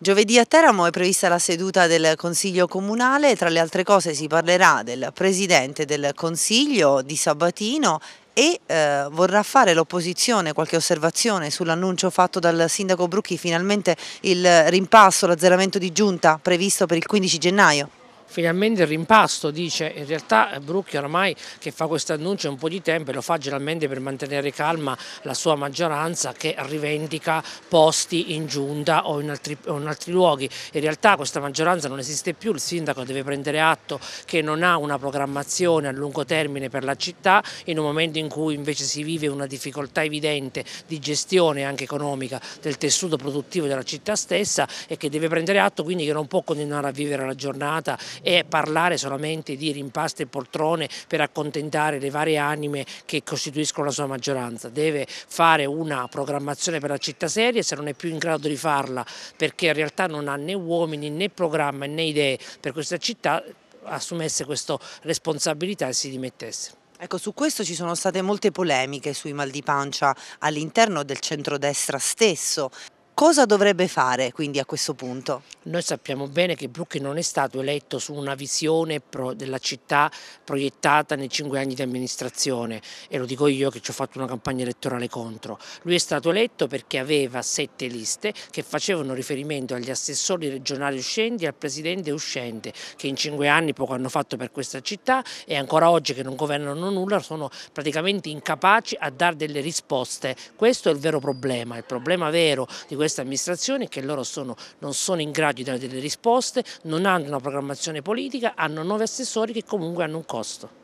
Giovedì a Teramo è prevista la seduta del Consiglio Comunale, tra le altre cose si parlerà del Presidente del Consiglio di Sabatino e eh, vorrà fare l'opposizione qualche osservazione sull'annuncio fatto dal Sindaco Brucchi, finalmente il rimpasso, l'azzeramento di giunta previsto per il 15 gennaio finalmente il rimpasto, dice, in realtà eh, Brucchi ormai che fa questo annuncio è un po' di tempo e lo fa generalmente per mantenere calma la sua maggioranza che rivendica posti in giunta o in altri, o in altri luoghi, in realtà questa maggioranza non esiste più, il sindaco deve prendere atto che non ha una programmazione a lungo termine per la città in un momento in cui invece si vive una difficoltà evidente di gestione anche economica del tessuto produttivo della città stessa e che deve prendere atto quindi che non può continuare a vivere la giornata e parlare solamente di rimpasto e poltrone per accontentare le varie anime che costituiscono la sua maggioranza. Deve fare una programmazione per la città seria se non è più in grado di farla perché in realtà non ha né uomini né programma né idee per questa città assumesse questa responsabilità e si dimettesse. Ecco, su questo ci sono state molte polemiche sui mal di pancia all'interno del centrodestra stesso cosa dovrebbe fare quindi a questo punto? Noi sappiamo bene che Brucchi non è stato eletto su una visione della città proiettata nei cinque anni di amministrazione e lo dico io che ci ho fatto una campagna elettorale contro. Lui è stato eletto perché aveva sette liste che facevano riferimento agli assessori regionali uscenti e al presidente uscente che in cinque anni poco hanno fatto per questa città e ancora oggi che non governano nulla sono praticamente incapaci a dare delle risposte. Questo è il vero problema, il problema vero di questo queste amministrazioni che loro sono, non sono in grado di dare delle risposte, non hanno una programmazione politica, hanno nuovi assessori che comunque hanno un costo.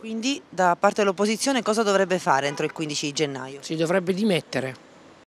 Quindi da parte dell'opposizione cosa dovrebbe fare entro il 15 gennaio? Si dovrebbe dimettere.